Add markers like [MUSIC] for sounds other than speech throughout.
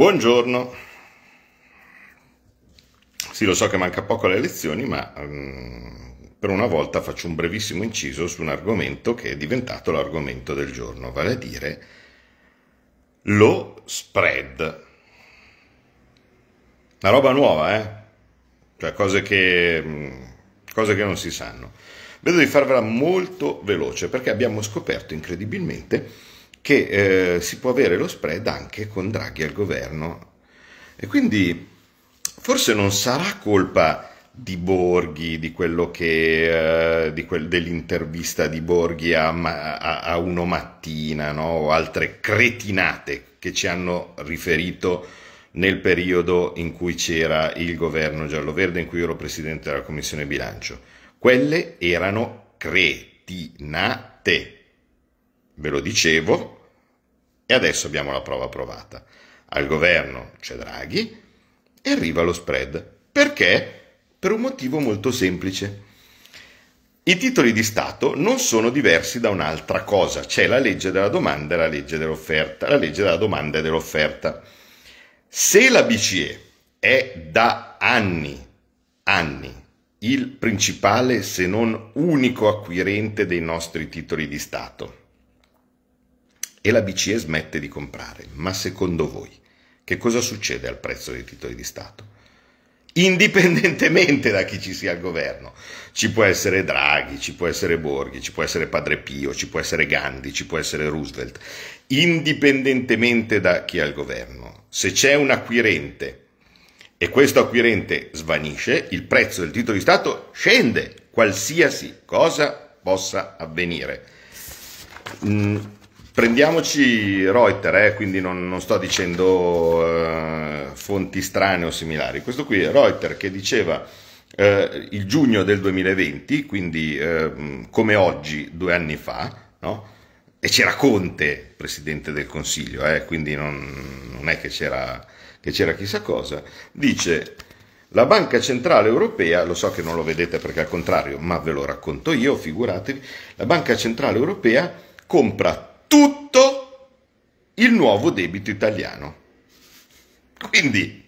Buongiorno. Sì, lo so che manca poco alle elezioni, ma um, per una volta faccio un brevissimo inciso su un argomento che è diventato l'argomento del giorno, vale a dire lo spread. Una roba nuova, eh? Cioè cose che, mm, cose che non si sanno. Vedo di farvela molto veloce perché abbiamo scoperto incredibilmente che eh, si può avere lo spread anche con Draghi al governo. E quindi forse non sarà colpa di Borghi, di quello che eh, di quel, dell'intervista di Borghi a, a, a Uno Mattina no? o altre cretinate che ci hanno riferito nel periodo in cui c'era il governo giallo-verde, in cui ero presidente della commissione bilancio. Quelle erano cretinate. Ve lo dicevo, e adesso abbiamo la prova provata. Al governo c'è Draghi e arriva lo spread. Perché? Per un motivo molto semplice. I titoli di Stato non sono diversi da un'altra cosa, c'è la legge della domanda e la legge dell'offerta. La legge della domanda e dell'offerta. Se la BCE è da anni, anni, il principale se non unico acquirente dei nostri titoli di Stato, e la BCE smette di comprare. Ma secondo voi che cosa succede al prezzo dei titoli di Stato? Indipendentemente da chi ci sia al governo, ci può essere Draghi, ci può essere Borghi, ci può essere Padre Pio, ci può essere Gandhi, ci può essere Roosevelt, indipendentemente da chi è al governo, se c'è un acquirente e questo acquirente svanisce, il prezzo del titolo di Stato scende, qualsiasi cosa possa avvenire. Mm Prendiamoci Reuters, eh, quindi non, non, sto dicendo eh, fonti strane o similari. Questo qui è Reuters che diceva eh, il giugno del 2020, quindi ehm, come oggi, due anni fa, no? e c'era Conte, presidente del Consiglio, eh, quindi non, non, è che c'era, che c'era chissà cosa, dice la Banca Centrale Europea, lo so che non lo vedete perché al contrario, ma ve lo racconto io, figuratevi, la Banca Centrale Europea compra tutto il nuovo debito italiano. Quindi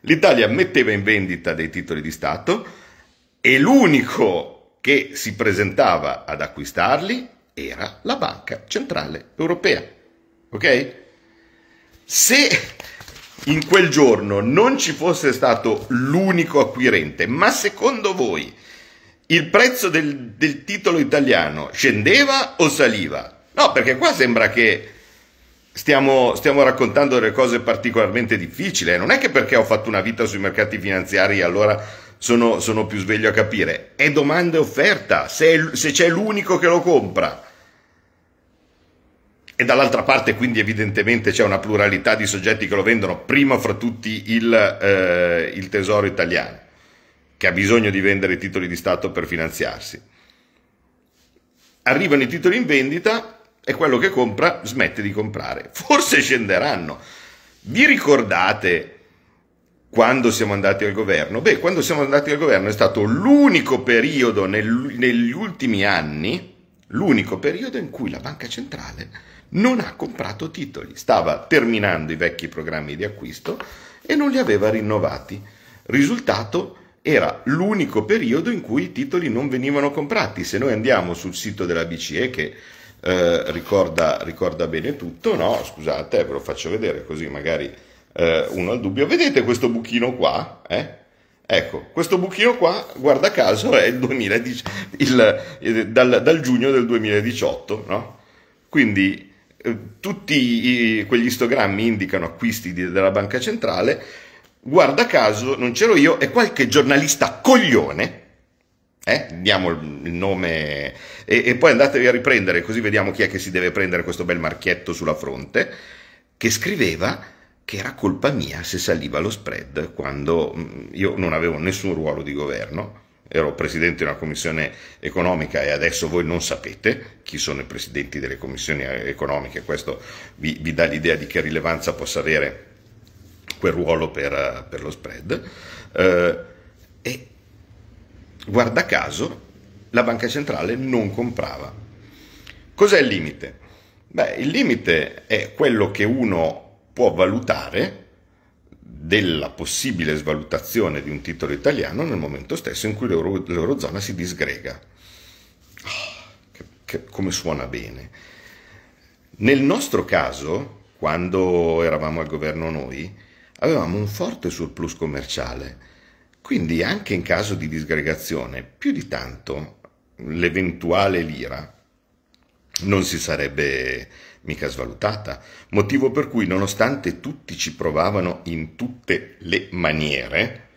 l'Italia metteva in vendita dei titoli di Stato e l'unico che si presentava ad acquistarli era la Banca Centrale Europea. Ok? Se in quel giorno non ci fosse stato l'unico acquirente, ma secondo voi il prezzo del, del titolo italiano scendeva o saliva? No, perché qua sembra che stiamo, stiamo raccontando delle cose particolarmente difficili. Eh. Non è che perché ho fatto una vita sui mercati finanziari allora sono, sono più sveglio a capire. È domanda e offerta, se, se c'è l'unico che lo compra. E dall'altra parte quindi evidentemente c'è una pluralità di soggetti che lo vendono, prima fra tutti il, eh, il tesoro italiano, che ha bisogno di vendere i titoli di Stato per finanziarsi. Arrivano i titoli in vendita, e quello che compra smette di comprare. Forse scenderanno. Vi ricordate quando siamo andati al governo? Beh, quando siamo andati al governo è stato l'unico periodo nel, negli ultimi anni, l'unico periodo in cui la banca centrale non ha comprato titoli. Stava terminando i vecchi programmi di acquisto e non li aveva rinnovati. Risultato era l'unico periodo in cui i titoli non venivano comprati. Se noi andiamo sul sito della BCE che eh, ricorda, ricorda, bene tutto, no? Scusate, ve lo faccio vedere così magari eh, uno il dubbio. Vedete questo buchino qua? Eh? Ecco, questo buchino qua, guarda caso, è il 2010, il, eh, dal, dal, giugno del 2018, no? Quindi eh, tutti i, quegli istogrammi indicano acquisti di, della banca centrale, guarda caso non c'ero io e qualche giornalista coglione eh? Diamo il nome e, e, poi andatevi a riprendere così vediamo chi è che si deve prendere questo bel marchietto sulla fronte che scriveva che era colpa mia se saliva lo spread quando mm, io non avevo nessun ruolo di governo ero presidente di una commissione economica e adesso voi non sapete chi sono i presidenti delle commissioni eh, economiche questo vi, vi dà l'idea di che rilevanza possa avere quel ruolo per, eh, per lo spread eh, e guarda caso, la banca centrale non comprava. Cos'è il limite? Beh, il limite è quello che uno può valutare della possibile svalutazione di un titolo italiano nel momento stesso in cui l'euro, l'eurozona si disgrega. Oh, che, che, come suona bene. Nel nostro caso, quando eravamo al governo noi, avevamo un forte surplus commerciale quindi anche in caso di disgregazione, più di tanto l'eventuale lira non si sarebbe mica svalutata, motivo per cui nonostante tutti ci provavano in tutte le maniere,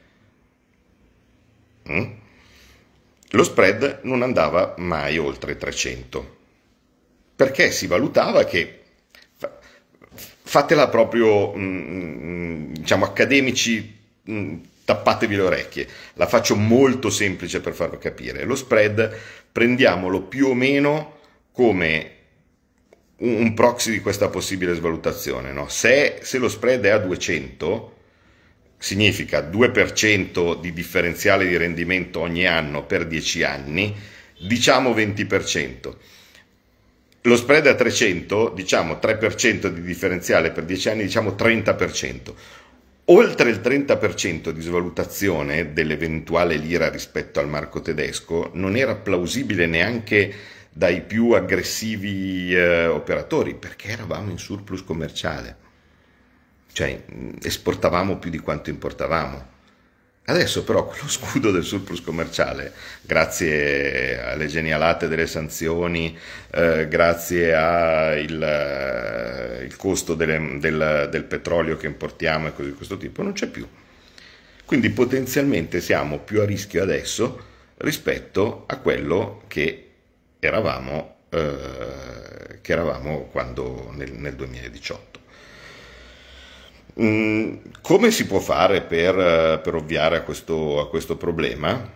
mm, lo spread non andava mai oltre 300, perché si valutava che fatela proprio, mm, mm, diciamo, accademici tappatevi le orecchie, la faccio molto semplice per farvi capire. Lo spread prendiamolo più o meno come un proxy di questa possibile svalutazione. No? Se, se lo spread è a 200, significa 2% di differenziale di rendimento ogni anno per 10 anni, diciamo 20%. Lo spread a 300, diciamo 3% di differenziale per 10 anni, diciamo 30%. Oltre il 30% di svalutazione dell'eventuale lira rispetto al marco tedesco non era plausibile neanche dai più aggressivi eh, operatori perché eravamo in surplus commerciale, cioè esportavamo più di quanto importavamo. Adesso però lo [LAUGHS] scudo del surplus commerciale, grazie alle genialate delle sanzioni, eh, grazie al eh, costo delle, del, del, petrolio che importiamo e cose di questo tipo, non c'è più. Quindi potenzialmente siamo più a rischio adesso rispetto a quello che eravamo, eh, che eravamo quando, nel, nel 2018. Mm, come si può fare per, eh, per ovviare a questo, a questo problema?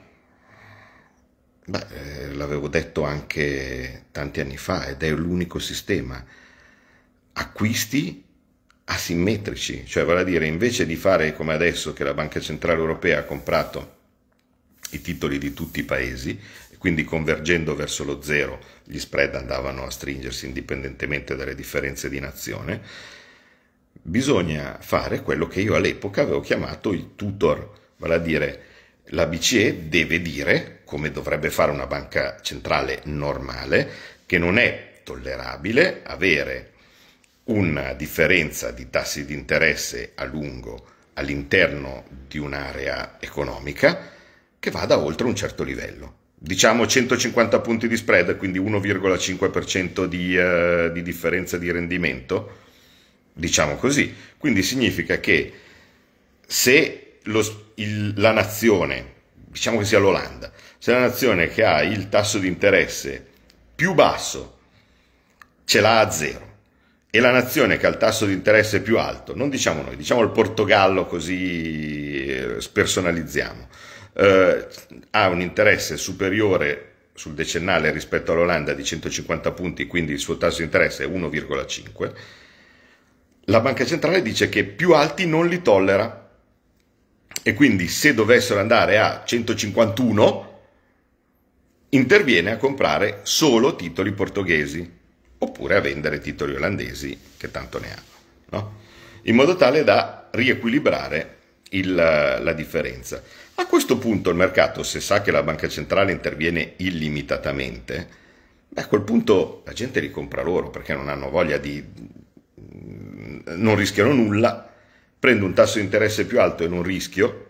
Beh, eh, l'avevo detto anche tanti anni fa ed è l'unico sistema. Acquisti asimmetrici, cioè vale a dire invece di fare come adesso che la Banca Centrale Europea ha comprato i titoli di tutti i paesi, quindi convergendo verso lo zero gli spread andavano a stringersi indipendentemente dalle differenze di nazione, bisogna fare quello che io all'epoca avevo chiamato il tutor, vale a dire la BCE deve dire, come dovrebbe fare una banca centrale normale, che non è tollerabile avere una differenza di tassi di interesse a lungo all'interno di un'area economica che vada oltre un certo livello. Diciamo 150 punti di spread, quindi 1,5% di, uh, di differenza di rendimento diciamo così. Quindi significa che se lo, il, la nazione, diciamo che sia l'Olanda, se la nazione che ha il tasso di interesse più basso ce l'ha a zero e la nazione che ha il tasso di interesse più alto, non diciamo noi, diciamo il Portogallo così eh, spersonalizziamo, eh, ha un interesse superiore sul decennale rispetto all'Olanda di 150 punti, quindi il suo tasso di interesse è 1,5 la banca centrale dice che più alti non li tollera e quindi se dovessero andare a 151 interviene a comprare solo titoli portoghesi oppure a vendere titoli olandesi che tanto ne hanno, no? in modo tale da riequilibrare il, la differenza. A questo punto il mercato, se sa che la banca centrale interviene illimitatamente, beh, a quel punto la gente li compra loro perché non hanno voglia di Mm, non rischiano nulla, prendo un tasso di interesse più alto e non rischio,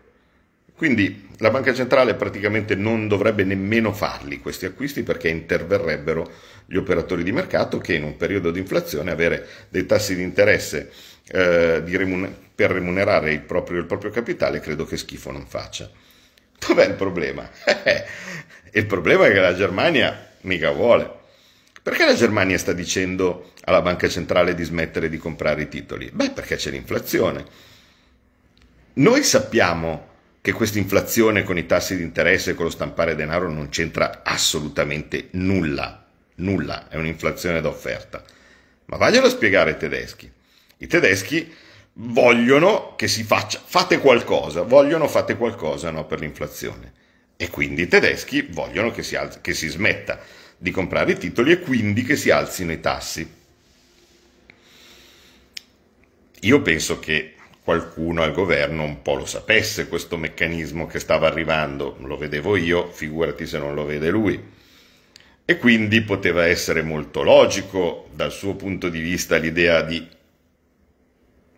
quindi la banca centrale praticamente non dovrebbe nemmeno farli questi acquisti perché interverrebbero gli operatori di mercato che in un periodo di inflazione avere dei tassi di interesse eh, di remuner per remunerare il proprio, il proprio, capitale credo che schifo non faccia. Dov'è il problema? [LAUGHS] il problema è che la Germania mica vuole. Perché la Germania sta dicendo alla banca centrale di smettere di comprare i titoli? Beh, perché c'è l'inflazione. Noi sappiamo che questa inflazione con i tassi di interesse e con lo stampare denaro non c'entra assolutamente nulla. Nulla, è un'inflazione d'offerta. Ma vaglielo a spiegare ai tedeschi. I tedeschi vogliono che si faccia, fate qualcosa, vogliono fate qualcosa no, per l'inflazione. E quindi i tedeschi vogliono che si, alzi, che si smetta di comprare i titoli e quindi che si alzino i tassi. Io penso che qualcuno al governo un po' lo sapesse questo meccanismo che stava arrivando, lo vedevo io, figurati se non lo vede lui. E quindi poteva essere molto logico dal suo punto di vista l'idea di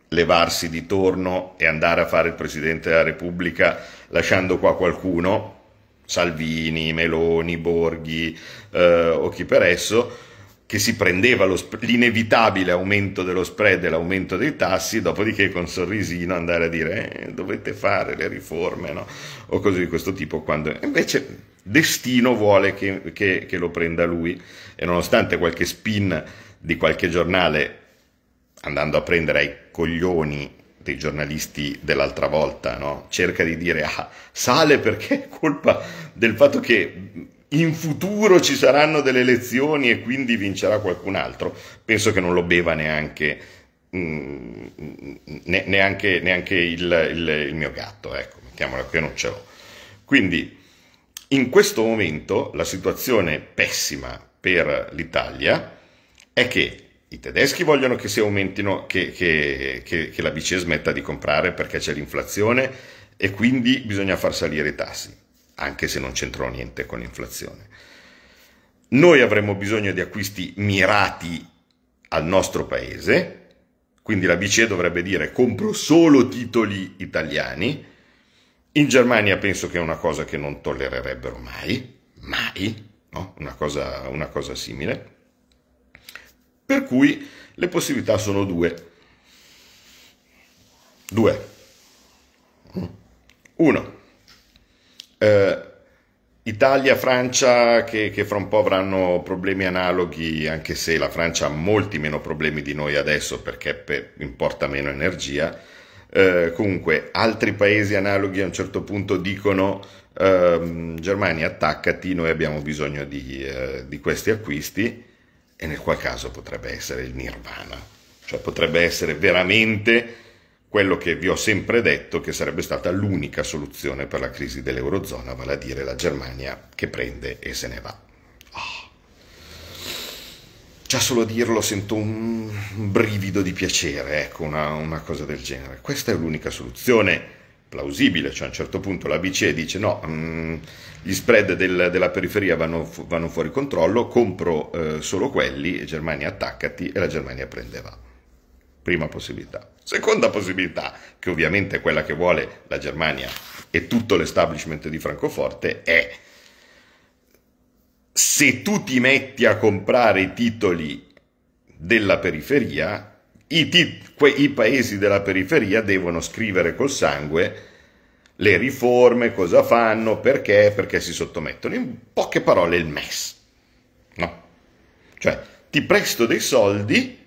levarsi di torno e andare a fare il Presidente della Repubblica lasciando qua qualcuno Salvini, Meloni, Borghi eh, o chi per esso, che si prendeva l'inevitabile aumento dello spread e l'aumento dei tassi, dopodiché con sorrisino andare a dire eh, dovete fare le riforme no? o cose di questo tipo, quando invece destino vuole che, che, che lo prenda lui e nonostante qualche spin di qualche giornale andando a prendere ai coglioni dei giornalisti dell'altra volta, no? cerca di dire ah, sale perché è colpa del fatto che in futuro ci saranno delle elezioni e quindi vincerà qualcun altro, penso che non lo beva neanche, mh, mm, ne, neanche, neanche il, il, il, mio gatto, ecco, mettiamolo che non ce l'ho. Quindi in questo momento la situazione pessima per l'Italia è che i tedeschi vogliono che si aumentino, che, che, che, che la BCE smetta di comprare perché c'è l'inflazione e quindi bisogna far salire i tassi, anche se non c'entrò niente con l'inflazione. Noi avremmo bisogno di acquisti mirati al nostro paese, quindi la BCE dovrebbe dire compro solo titoli italiani. In Germania penso che è una cosa che non tollererebbero mai, mai, no? una, cosa, una cosa simile. Per cui le possibilità sono due. Due. Uno. Eh, Italia, Francia che, che, fra un po' avranno problemi analoghi, anche se la Francia ha molti meno problemi di noi adesso perché per, importa meno energia. Eh, comunque, altri paesi analoghi a un certo punto dicono: ehm, Germania, attaccati, noi abbiamo bisogno di, eh, di questi acquisti e nel qual caso potrebbe essere il nirvana, cioè potrebbe essere veramente quello che vi ho sempre detto che sarebbe stata l'unica soluzione per la crisi dell'Eurozona, vale a dire la Germania che prende e se ne va. Oh. Già solo a dirlo sento un brivido di piacere, ecco, una, una cosa del genere. Questa è l'unica soluzione plausibile, cioè a un certo punto la BCE dice no, mh, mm, gli spread del, della periferia vanno, fu- vanno, fuori controllo, compro eh, solo quelli, Germania attaccati e la Germania prendeva. Prima possibilità. Seconda possibilità, che ovviamente è quella che vuole la Germania e tutto l'establishment di Francoforte, è se tu ti metti a comprare i titoli della periferia, i, tit, que, I paesi della periferia devono scrivere col sangue le riforme, cosa fanno, perché, perché si sottomettono. In poche parole il MES. No. Cioè, ti presto dei soldi,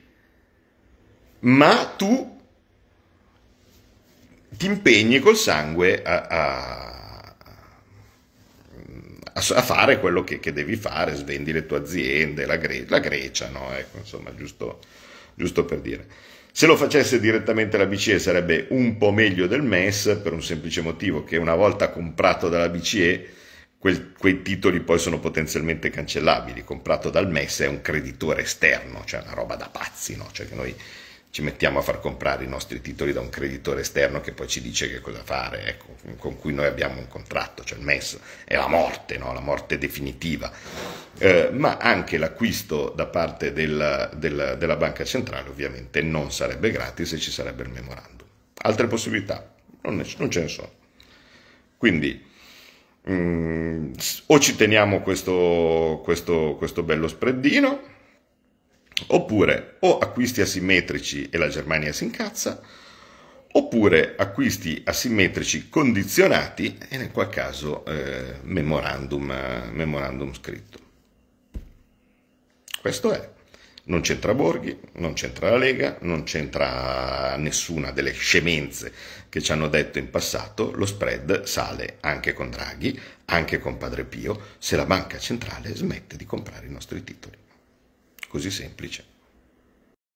ma tu ti impegni col sangue a, a, a fare quello che, che, devi fare, svendi le tue aziende, la, Gre- la Grecia, no? Ecco, insomma, giusto giusto per dire. Se lo facesse direttamente la BCE sarebbe un po' meglio del MES per un semplice motivo che una volta comprato dalla BCE quel, quei titoli poi sono potenzialmente cancellabili, comprato dal MES è un creditore esterno, cioè una roba da pazzi, no? cioè che noi ci mettiamo a far comprare i nostri titoli da un creditore esterno che poi ci dice che cosa fare, ecco, con cui noi abbiamo un contratto, cioè il MES, è la morte, no? la morte definitiva, eh, ma anche l'acquisto da parte della, della, della banca centrale ovviamente non sarebbe gratis e ci sarebbe il memorandum. Altre possibilità? Non, ne, non ce ne sono. Quindi mh, mm, o ci teniamo questo, questo, questo bello spreadino, Oppure o acquisti asimmetrici e la Germania si incazza, oppure acquisti asimmetrici condizionati e nel qual caso eh, memorandum, eh, memorandum scritto. Questo è. Non c'entra Borghi, non c'entra la Lega, non c'entra nessuna delle scemenze che ci hanno detto in passato, lo spread sale anche con Draghi, anche con Padre Pio, se la banca centrale smette di comprare i nostri titoli così semplice.